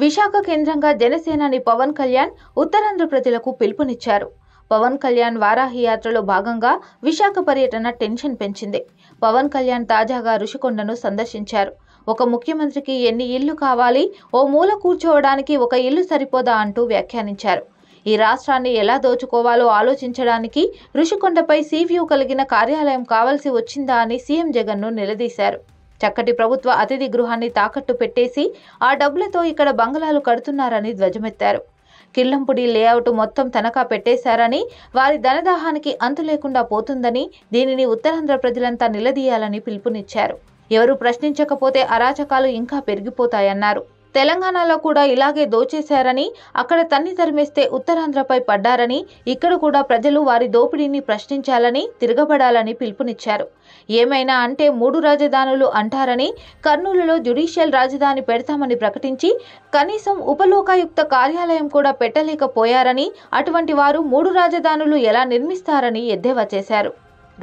విశాఖ కేంద్రంగా జనసేనాని పవన్ కళ్యాణ్ ఉత్తరాంధ్ర ప్రజలకు పిలుపునిచ్చారు పవన్ కళ్యాణ్ వారాహి యాత్రలో భాగంగా విశాఖ పర్యటన టెన్షన్ పెంచింది పవన్ కళ్యాణ్ తాజాగా ఋషికొండను సందర్శించారు ఒక ముఖ్యమంత్రికి ఎన్ని ఇల్లు కావాలి ఓ మూల కూర్చోవడానికి ఒక ఇల్లు సరిపోదా అంటూ వ్యాఖ్యానించారు ఈ రాష్ట్రాన్ని ఎలా దోచుకోవాలో ఆలోచించడానికి ఋషికొండపై సీవ్యూ కలిగిన కార్యాలయం కావలసి వచ్చిందా అని సీఎం జగన్ను నిలదీశారు చక్కటి ప్రభుత్వ అతిథి గృహాన్ని తాకట్టు పెట్టేసి ఆ డబ్బులతో ఇక్కడ బంగళాలు కడుతున్నారని ధ్వజమెత్తారు కిల్లంపుడి లేఅవుట్ మొత్తం తనఖా పెట్టేశారని వారి ధనదాహానికి అంతు లేకుండా పోతుందని దీనిని ఉత్తరాంధ్ర ప్రజలంతా నిలదీయాలని పిలుపునిచ్చారు ఎవరు ప్రశ్నించకపోతే అరాచకాలు ఇంకా పెరిగిపోతాయన్నారు తెలంగాణలో కూడా ఇలాగే దోచేశారని అక్కడ తన్ని తరిమేస్తే ఉత్తరాంధ్రపై పడ్డారని ఇక్కడ కూడా ప్రజలు వారి దోపిడీని ప్రశ్నించాలని తిరగబడాలని పిలుపునిచ్చారు ఏమైనా అంటే మూడు రాజధానులు అంటారని కర్నూలులో జ్యుడిషియల్ రాజధాని పెడతామని ప్రకటించి కనీసం ఉపలోకాయుక్త కార్యాలయం కూడా పెట్టలేకపోయారని అటువంటి వారు మూడు రాజధానులు ఎలా నిర్మిస్తారని ఎద్దేవా చేశారు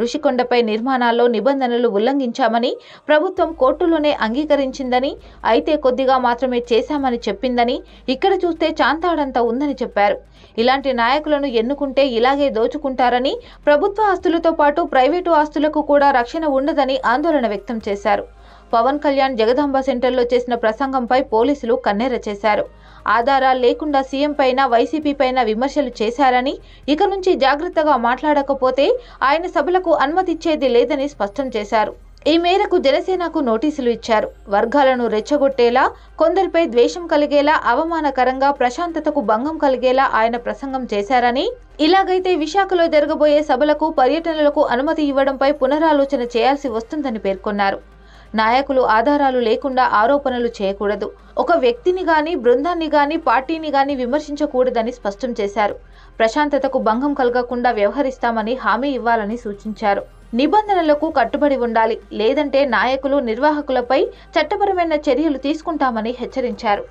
ఋషికొండపై నిర్మాణాల్లో నిబంధనలు ఉల్లంఘించామని ప్రభుత్వం కోర్టులోనే అంగీకరించిందని అయితే కొద్దిగా మాత్రమే చేశామని చెప్పిందని ఇక్కడ చూస్తే చాంతాడంత ఉందని చెప్పారు ఇలాంటి నాయకులను ఎన్నుకుంటే ఇలాగే దోచుకుంటారని ప్రభుత్వ ఆస్తులతో పాటు ప్రైవేటు ఆస్తులకు కూడా రక్షణ ఉండదని ఆందోళన వ్యక్తం చేశారు పవన్ కళ్యాణ్ జగదాంబ సెంటర్లో చేసిన ప్రసంగంపై పోలీసులు కన్నెర చేశారు ఆధారాలు లేకుండా సీఎం పైన వైసీపీ పైన విమర్శలు చేశారని ఇక నుంచి జాగ్రత్తగా మాట్లాడకపోతే ఆయన సభలకు అనుమతిచ్చేది లేదని స్పష్టం చేశారు ఈ మేరకు జనసేనకు నోటీసులు ఇచ్చారు వర్గాలను రెచ్చగొట్టేలా కొందరిపై ద్వేషం కలిగేలా అవమానకరంగా ప్రశాంతతకు భంగం కలిగేలా ఆయన ప్రసంగం చేశారని ఇలాగైతే విశాఖలో జరగబోయే సభలకు పర్యటనలకు అనుమతి ఇవ్వడంపై పునరాలోచన చేయాల్సి వస్తుందని పేర్కొన్నారు నాయకులు ఆధారాలు లేకుండా ఆరోపణలు చేయకూడదు ఒక వ్యక్తిని గాని బృందాన్ని గాని పార్టీని గాని విమర్శించకూడదని స్పష్టం చేశారు ప్రశాంతతకు భంగం కలగకుండా వ్యవహరిస్తామని హామీ ఇవ్వాలని సూచించారు నిబంధనలకు కట్టుబడి ఉండాలి లేదంటే నాయకులు నిర్వాహకులపై చట్టపరమైన చర్యలు తీసుకుంటామని హెచ్చరించారు